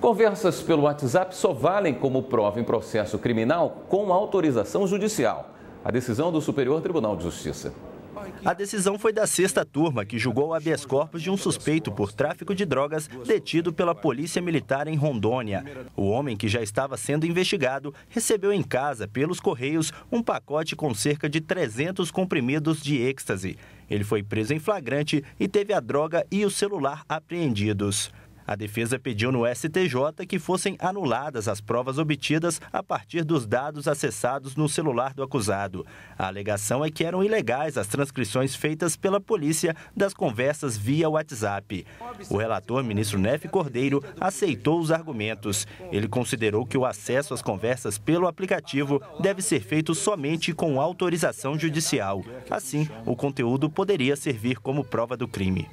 Conversas pelo WhatsApp só valem como prova em processo criminal com autorização judicial. A decisão do Superior Tribunal de Justiça. A decisão foi da sexta turma, que julgou o habeas corpus de um suspeito por tráfico de drogas detido pela Polícia Militar em Rondônia. O homem, que já estava sendo investigado, recebeu em casa, pelos correios, um pacote com cerca de 300 comprimidos de êxtase. Ele foi preso em flagrante e teve a droga e o celular apreendidos. A defesa pediu no STJ que fossem anuladas as provas obtidas a partir dos dados acessados no celular do acusado. A alegação é que eram ilegais as transcrições feitas pela polícia das conversas via WhatsApp. O relator, ministro Nef Cordeiro, aceitou os argumentos. Ele considerou que o acesso às conversas pelo aplicativo deve ser feito somente com autorização judicial. Assim, o conteúdo poderia servir como prova do crime.